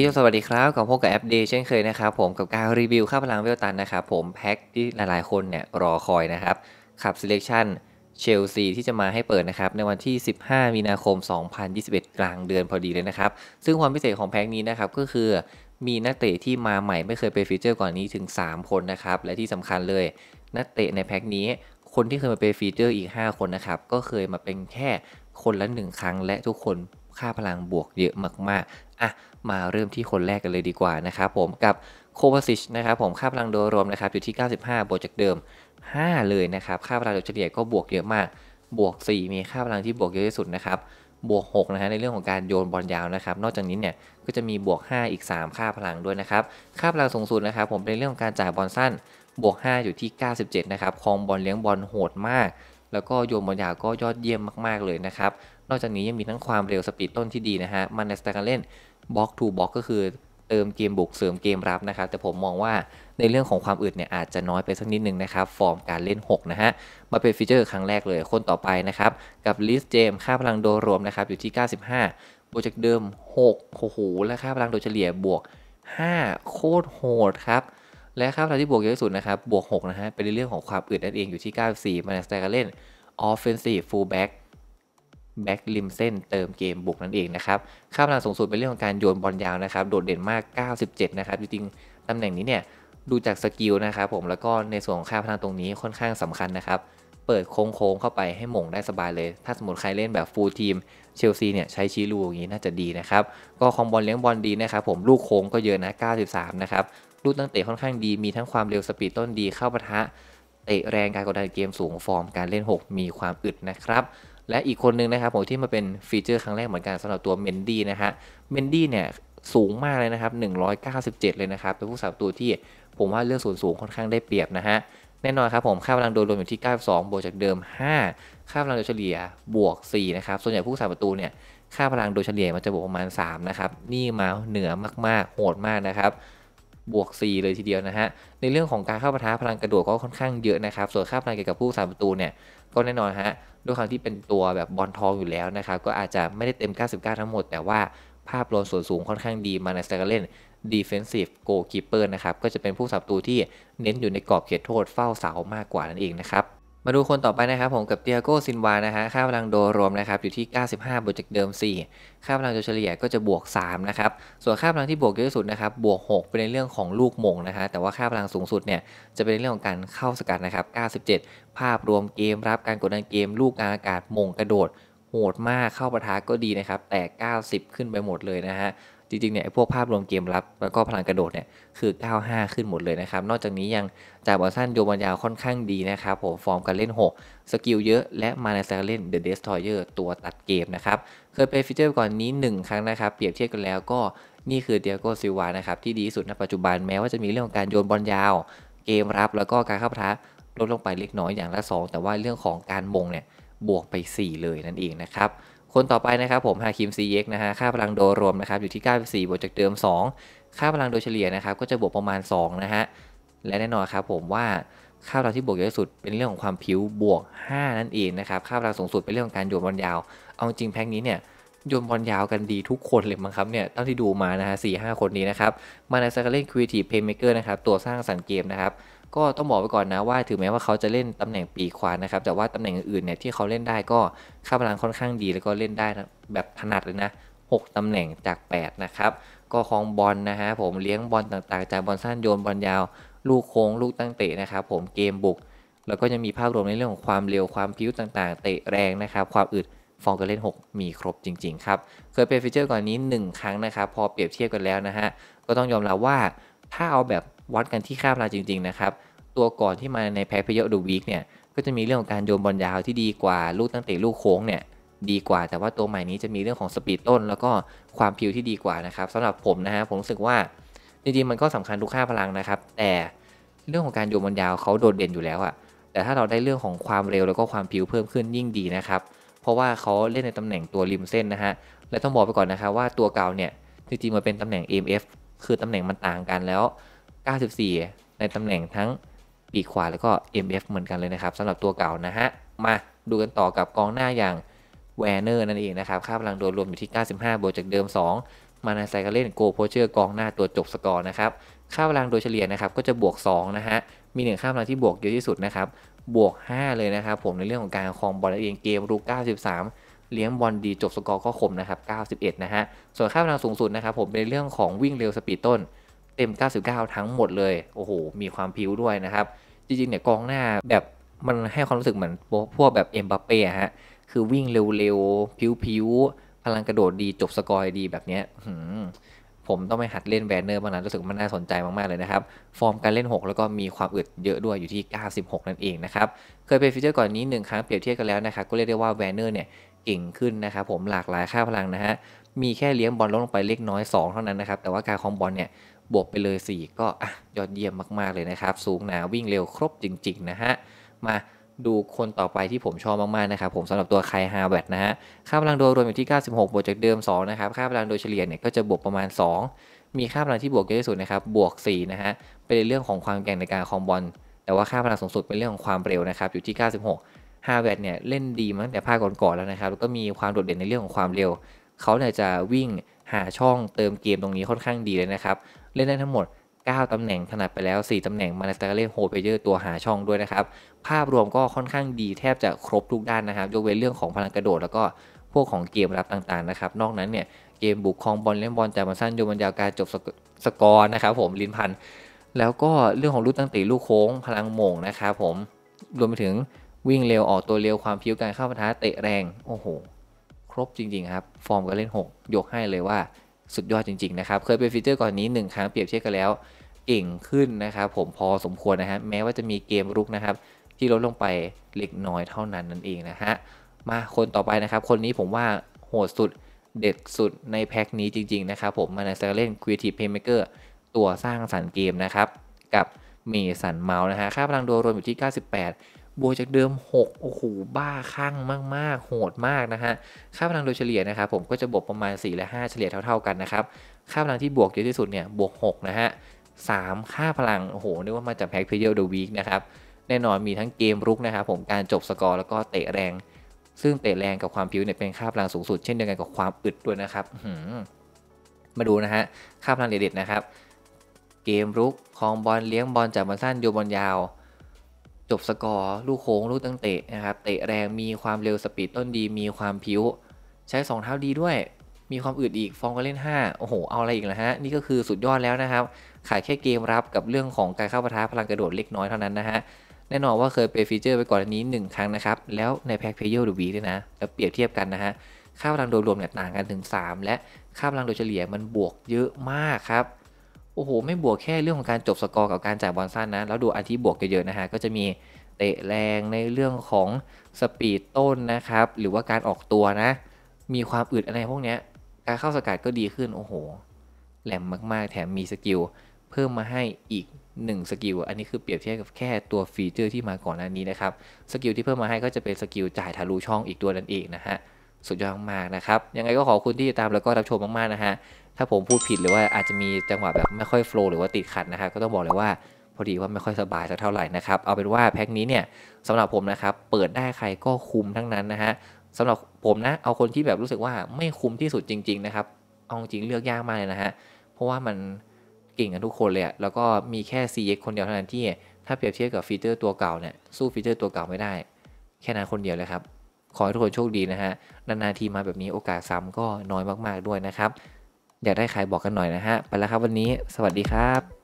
นี่สวัสดีครับกับพบกับแอปเดย์เช่นเคยนะครับ ผมกับการรีวิวข้าพลังเวลตันนะครับ ผมแพ็กที่หลายๆคนเนี่ยรอคอยนะครับขับ Selection เชลซีที่จะมาให้เปิดนะครับในวันที่ 15 มีนาคม 2021 กลางเดือนพอดีเลยนะครับ ซึ่งความพิเศษของแพ็กนี้นะครับ ก็คือมีนักเตะที่มาใหม่ไม่เคยไปฟีเจอร์ก่อนนี้ถึง 3 คนนะครับ และที่สำคัญเลย นักเตะในแพ็กนี้คนที่เคยมาไปฟีเจอร์อีก5 คนนะครับก็เคยมาเป็นแค่คนละ1ครั้ง และทุกคนค่าพลังบวกเยอะมากๆ อ่ะ มาเริ่มที่คนแรกกันเลยดีกว่านะครับผมกับโคบาซิชนะครับผมค่าพลังโดยรวมนะครับอยู่ที่ 95 บวกจากเดิม 5 เลยนะครับค่าพลังโดยเฉลี่ยก็บวกเยอะมากบวก 4 มีค่าพลังที่บวกเยอะที่สุดนะครับบวก 6 นะฮะในเรื่องของการโยนบอลยาวนะครับนอกจากนี้เนี่ยก็จะมีบวก 5 อีก 3 ค่าพลังด้วยนะครับค่าพลังสูงสุดนะครับ ผมในเรื่องของการจ่ายบอลสั้นบวก 5 อยู่ที่ 97 นะครับคองบอลเลี้ยงบอลโหดมาก แล้วก็โยนบอลยาวก็ยอดเยี่ยมมากๆ เลยนะครับนอกจากนี้ยังมีทั้งความเร็วสปีดต้นที่ดีนะฮะ มันในสไตล์การเล่นบล็อกทูบล็อกก็คือเติมเกมบุกเสริมเกมรับนะครับ แต่ผมมองว่าในเรื่องของความอึดเนี่ยอาจจะน้อยไปสักนิดนึงนะครับ ฟอร์มการเล่น6นะฮะ มาเป็นฟีเจอร์ครั้งแรกเลยคนต่อไปนะครับ กับลิสเจมค่าพลังโดยรวมนะครับอยู่ที่ 95บวกจากเดิม 6โอ้โหและค่าพลังโดยเฉลี่ยบวก5โคตรโหดครับ และค่าพลังที่บวกเยอะที่สุดนะครับบวก6นะฮะเป็นเรื่องของความอึดนั่นเองอยู่ที่94มาในสไตล์การเล่น offensive fullback แบ็กริมเส้นเติมเกมบุกนั่นเองนะครับค่าพลังสูงสุดเป็นเรื่องของการโยนบอลยาวนะครับโดดเด่นมาก 97 นะครับ จริงๆตำแหน่งนี้เนี่ยดูจากสกิลนะครับผมแล้วก็ในส่วนของค่าพลังตรงนี้ค่อนข้างสำคัญนะครับ เปิดโค้งๆเข้าไปให้หม่งได้สบายเลย ถ้าสมมติใครเล่นแบบฟูลทีมเชลซีเนี่ยใช้ชี้ลูอย่างนี้น่าจะดีนะครับ ก็คอมบอลเลี้ยงบอลดีนะครับผมลูกโค้งก็เยอะนะ 93 นะครับลูกตั้งเตะค่อนข้างดีมีทั้งความเร็วสปีดต้นดีเข้าปะทะเตะแรงการกดดันเกมสูงฟอร์มการเล่น 6 มีความอึดนะครับและอีกคนนึงนะครับ ผมที่มาเป็นฟีเจอร์ครั้งแรกเหมือนกันสำหรับตัวเมนดี้นะฮะ เมนดี้เนี่ยสูงมากเลยนะครับ 197 เลยนะครับเป็นผู้สับตัวที่ผมว่าเลือกส่วนสูงค่อนข้างได้เปรียบนะฮะแน่นอนครับผมค่าพลังโดยรวมอยู่ที่ 92 บวกจากเดิม 5 ค่าพลังโดยเฉลี่ยบวก 4 นะครับส่วนใหญ่ผู้สับประตูเนี่ยค่าพลังโดยเฉลี่ยมันจะบวกประมาณ 3นะครับนี่มาเหนือมากๆโหดมากนะครับ บวก 4 เลยทีเดียวนะฮะในเรื่องของการเข้าปะทะพลังกระโดดก็ค่อนข้างเยอะนะครับส่วนค่าพลังเกี่ยวกับผู้สับประตูเนี่ยก็แน่นอนฮะด้วยความที่เป็นตัวแบบบอลทองอยู่แล้วนะครับ ก็อาจจะไม่ได้เต็ม 99 ทั้งหมด แต่ว่าภาพรวมส่วนสูงค่อนข้างดี มาในสก์เล่น defensive goalkeeper นะครับ ก็จะเป็นผู้สับตูที่เน้นอยู่ในกรอบเขตโทษเฝ้าเสามากกว่านั่นเองนะครับมาดูคนต่อไปนะครับผมกับเตียโกซินวานะฮะ ค่าพลังโดยรวมนะครับอยู่ที่95บวกจากเดิม4ค่าพลังโดยเฉลี่ยก็จะบวก3นะครับ ส่วนค่าพลังที่บวกเยอะที่สุดนะครับบวก 6 เป็นในเรื่องของลูกมงนะฮะ แต่ว่าค่าพลังสูงสุดเนี่ยจะเป็นในเรื่องของการเข้าสกัดนะครับ97 ภาพรวมเกม รับการกดดันเกมลูกอากาศมงกระโดดโหดมากเข้าประทะก็ดีนะครับ แต่ 90 ขึ้นไปหมดเลยนะฮะจริงๆเนี่ยพวกภาพรวมเกมรับแล้วก็พลังกระโดดเนี่ยคือ 95 ขึ้นหมดเลยนะครับ นอกจากนี้ยังจ่ายบอลสั้นโยบอลยาวค่อนข้างดีนะครับผมฟอร์มการเล่น 6 สกิลเยอะและมาในสกาเล่นเดอะเดสทอยเยอร์ตัวตัดเกมนะครับ เคยไปฟีเจอร์ก่อนนี้ 1 ครั้งนะครับ เปรียบเทียบกันแล้วก็นี่คือเดียโกซิวานะครับที่ดีที่สุดในปัจจุบันแม้ว่าจะมีเรื่องของการโยนบอลยาวเกมรับแล้วก็การเข้าปะทะลดลงไปเล็กน้อยอย่างละ 2 แต่ว่าเรื่องของการมงเนี่ยบวกไป 4 เลยนั่นเองนะครับคนต่อไปนะครับผมฮาคิมซีเอ็กนะฮะค่าพลังโดรวมนะครับอยู่ที่ 94 บวกจากเดิม 2 ค่าพลังโดยเฉลี่ยนะครับก็จะบวกประมาณ2นะฮะและแน่นอนครับผมว่าค่าพลังที่บวกเยอะที่สุดเป็นเรื่องของความผิวบวก 5 นั่นเองนะครับค่าพลังสูงสุดเป็นเรื่องของการโยนบอลยาว เอาจริงแพ็กนี้เนี่ยโยนบอลยาวกันดีทุกคนเลยมั้งครับเนี่ยตั้งที่ดูมานะฮะสี่ห้าคนนี้นะครับมาในซากาเล่นครีเอทีฟเพย์เมเกอร์นะครับตัวสร้างสรรค์เกมนะครับก็ต้องบอกไว้ก่อนนะว่าถึงแม้ว่าเขาจะเล่นตำแหน่งปีควานะครับแต่ว่าตำแหน่งอื่นเนี่ยที่เขาเล่นได้ก็ค่าพลังค่อนข้างดี แล้วก็เล่นได้แบบถนัดเลยนะ6ตำแหน่งจาก8นะครับก็คลองบอลนนะฮะผมเลี้ยงบอลต่างๆ จากบอลสั้นโยนบอลยาว ลูกโค้ง ลูกตั้งเตะนะครับผมเกมบุก แล้วก็ยังมีภาพรวมในเรื่องของความเร็ว ความพิ้วต่างๆเตะแรงนะครับความอึดฟองก็เล่น 6 มีครบจริงๆครับเคยเป็นฟีเจอร์ก่อนนี้ 1 ครั้งนะครับ พอเปรียบเทียบกันแล้วนะฮะก็ต้องยอมรับว่าถ้าเอาแบบวัดกันที่ค่าพลาจริงๆนะครับ ตัวก่อนที่มาในแพ็กเพย์ดูวีคเนี่ย ก็จะมีเรื่องของการโยนบอลยาวที่ดีกว่าลูกตั้งแต่ลูกโค้งเนี่ย ดีกว่า แต่ว่าตัวใหม่นี้จะมีเรื่องของสปีดต้น แล้วก็ความพิวที่ดีกว่านะครับ สำหรับผมนะฮะผมรู้สึกว่าจริงๆมันก็สำคัญทุกค่าพลังนะครับ แต่เรื่องของการโยนบอลยาวเขาโดดเด่นอยู่แล้วอะแต่ถ้าเราได้เรื่องของความเร็วแล้วก็ความผิวเพิ่มขึ้นยิ่งดีนะครับ เพราะว่าเขาเล่นในตำแหน่งตัวริมเส้นนะฮะ และต้องบอกไปก่อนนะครับว่าตัวเก่าเนี่ยจริงๆมันเป็นตาแหน่ง AMF คือตาแหน่งมันต่างกันแล้ว94 ในตำแหน่งทั้งปีกขวาแล้วก็ MF เหมือนกันเลยนะครับสำหรับตัวเก่านะฮะมาดูกันต่อกับกองหน้าอย่างแวร์เนอร์นั่นเองนะครับค่าพลังโดยรวมอยู่ที่ 95 บวกจากเดิม 2 มานาไซก็เล่น โกโพเชอร์กองหน้าตัวจบสกอร์นะครับค่าพลังโดยเฉลี่ยนะครับก็จะบวก2นะฮะมีหนึ่งค่าพลังที่บวกเยอะที่สุดนะครับบวก 5 เลยนะครับ ผมในเรื่องของการคลองบอลเองเกมรู93 เลี้ยงบอลดีจบสกอร์ก็คมนะครับ91นะฮะส่วนค่าพลังสูงสุดนะครับผมในเรื่องของวิ่งเร็วสปีดต้นเต็ม 99 ทั้งหมดเลย โอ้โห มีความพิ้วด้วยนะครับ จริงๆเนี่ยกองหน้าแบบมันให้ความรู้สึกเหมือนพวกแบบเอ็มบัปเป้ฮะคือวิ่งเร็วๆ พิ้วๆ พลังกระโดดดีจบสกอร์ดีแบบเนี้ยผมต้องไปหัดเล่นแวนเนอร์บ้างนะรู้สึกมันน่าสนใจมากๆเลยนะครับ ฟอร์มการเล่น 6 แล้วก็มีความอึดเยอะด้วยอยู่ที่ 96 นั่นเองนะครับเคยไปฟีเจอร์ก่อนนี้1ครั้งเปรียบเทียบกันแล้วนะครับก็เรียกได้ว่าแวนเนอร์เนี่ยเก่งขึ้นนะครับผมหลากหลายค่าพลังนะฮะมีแค่เลี้ยงบอลลลงไปเล็กน้อย 2 เท่านั้นนะครับแต่ว่าการคอมบอลเนี่ยบวกไปเลย4ก็อยอดเยี่ยมมากๆเลยนะครับสูงหนาวิ่งเร็วครบจริงๆนะฮะมาดูคนต่อไปที่ผมชอบมากๆนะครับผมสำหรับตัวไคฮาเวดนะฮะค่าพลังโดยรวมอยู่ที่ 96 บวกจากเดิม2นะครับค่าพลังโดยเฉลี่ยเนี่ยก็จะบวกประมาณ 2 มีค่าพลังที่บวกเยอะที่สุดนะครับบวก4นะฮะเป็นเรื่องของความแก่งในการคอมบอลแต่ว่าค่าพลังสูงสุดเป็นเรื่องของความเร็วนะครับอยู่ที่ 96ฮาวเวิร์ดเนี่ยเล่นดีมาตั้งแต่ภาคก่อนๆแล้วนะครับแล้วก็มีความโดดเด่นในเรื่องของความเร็วเขาเนี่ยจะวิ่งหาช่อง เติมเกมตรงนี้ค่อนข้างดีเลยนะครับเล่นได้ทั้งหมด 9 ตำแหน่งถนัดไปแล้ว 4 ตำแหน่งมาในสตอร์เล่โฮเปเยอร์ตัวหาช่องด้วยนะครับภาพรวมก็ค่อนข้างดีแทบจะครบทุกด้านนะครับ ยกเว้นเรื่องของพลังกระโดดแล้วก็พวกของเกมรับต่างๆนะครับนอกนั้นเนี่ยเกมบุกคลองบอลเล่นบอลจ่ายบอลสั้นโยนบอลยาวการจบสกอร์นะครับ ผมลินพันแล้วก็เรื่องของลูกตั้งตีลูกโค้งพลังโมงนะครับผมรวมไปถึงวิ่งเร็วออกตัวเร็วความพิ้วการ เข้าปะทะเตะแรง โอ้โห ครบจริงๆครับฟอร์มก็เล่น 6 ยกให้เลยว่าสุดยอดจริงๆนะครับเคยเป็นฟีเจอร์ก่อนนี้ 1ครั้งเปรียบเทียบกันแล้ว เก่งขึ้นนะครับผมพอสมควรนะฮะแม้ว่าจะมีเกมรุกนะครับที่ลดลงไปเล็กน้อยเท่านั้นนั่นเองนะฮะมาคนต่อไปนะครับคนนี้ผมว่า โหดสุดเด็ดสุดในแพ็กนี้จริงๆนะครับผมมาในเซ์เล่นค r ี a t เพ e p l มเ m อร์ตัวสร้างสรรค์เกมนะครับกับเมสันเมาส์นะฮะค่าพลังโดยรวมอยู่ที่98บวกจากเดิม 6 โอ้โห บ้าคลั่งมาก ๆ โหดมากนะฮะ ค่าพลังโดยเฉลี่ยนะครับผมก็จะบวกประมาณ4และ 5 เฉลี่ยเท่า ๆ กันนะครับ ค่าพลังที่บวกเยอะที่สุดเนี่ยบวก 6 นะฮะ 3 ค่าพลัง โอ้โหนึกว่ามาจากแพ็กเพเยอร์เดอะวีคนะครับ แน่นอนมีทั้งเกมรุกนะครับผมการจบสกอร์แล้วก็เตะแรง ซึ่งเตะแรงกับความผิวเนี่ยเป็นค่าพลังสูงสุด เช่นเดียวกันกับความอึดด้วยนะครับ มาดูนะฮะค่าพลังเด็ดๆนะครับเกมรุกคลองบอลเลี้ยงบอลจากบอลสั้นโยบอลยาวจบสกอร์ลูกโค้งลูกตั้งเตะนะครับ เตะแรง มีความเร็วสปีดต้นดี มีความพิ้ว ใช้ 2 เท้าดีด้วย มีความอืดอีก ฟองก็เล่น5โอ้โห เอาอะไรอีกนะฮะ นี่ก็คือสุดยอดแล้วนะครับ ขายแค่เกมรับกับเรื่องของการเข้าปะทะพลังกระโดดเล็กน้อยเท่านั้นนะฮะ แน่นอนว่าเคยเปฟีเจอร์ไปก่อนนี้ 1 ครั้งนะครับ แล้วในแพ็กเพย์เยอร์ดูบีด้วยนะ แล้วเปรียบเทียบกันนะฮะ ค่าพลังโดยรวมเนี่ยต่างกันถึง 3 และค่าพลังโดยเฉลี่ยมันบวกเยอะมากครับโอ้โห ไม่บวกแค่เรื่องของการจบสกอร์กับการจ่ายบอลสั้นนะ แล้วดูอาทิบวกเยอะๆนะฮะ ก็จะมีเตะแรงในเรื่องของสปีดต้นนะครับ หรือว่าการออกตัวนะ มีความอึดอะไรพวกนี้ การเข้าสกัดก็ดีขึ้น โอ้โห แหลมมากๆ แถมมีสกิลเพิ่มมาให้อีก1สกิล อันนี้คือเปรียบเทียบกับแค่ตัวฟีเจอร์ที่มาก่อนหน้านี้นะครับ สกิลที่เพิ่มมาให้ก็จะเป็นสกิลจ่ายทะลุช่องอีกตัวนั่นเองนะฮะ สุดยอดมากนะครับ ยังไงก็ขอบคุณที่ติดตามแล้วก็รับชมมาก ๆนะฮะถ้าผมพูดผิดหรือว่าอาจจะมีจังหวะแบบไม่ค่อยโฟล์หรือว่าติดขัดนะครับก็ต้องบอกเลยว่าพอดีว่าไม่ค่อยสบายสักเท่าไหร่นะครับเอาเป็นว่าแพ็คนี้เนี่ยสำหรับผมนะครับเปิดได้ใครก็คุ้มทั้งนั้นนะฮะสำหรับผมนะเอาคนที่แบบรู้สึกว่าไม่คุ้มที่สุดจริงๆนะครับเอาจริงเลือกยากมากเลยนะฮะเพราะว่ามันเก่งกันทุกคนเลยแล้วก็มีแค่ CX คนเดียวเท่านั้นที่ถ้าเปรียบเทียบกับฟีเจอร์ตัวเก่าเนี่ยสู้ฟีเจอร์ตัวเก่าไม่ได้ แค่นั้นคนเดียวเลยครับขอให้ทุกคนโชคดีนะฮะนานๆทีมาแบบนี้โอกาสซ้ำก็น้อยมากๆด้วยนะครับอยากได้ใครบอกกันหน่อยนะฮะไปแล้วครับวันนี้ สวัสดีครับ